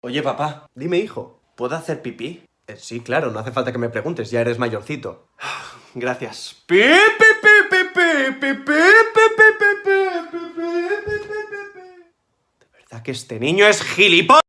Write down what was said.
Oye, papá. Dime, hijo. ¿Puedo hacer pipí? Eh, sí, claro, no hace falta que me preguntes, ya eres mayorcito. Gracias. De verdad que este niño es gilipollas.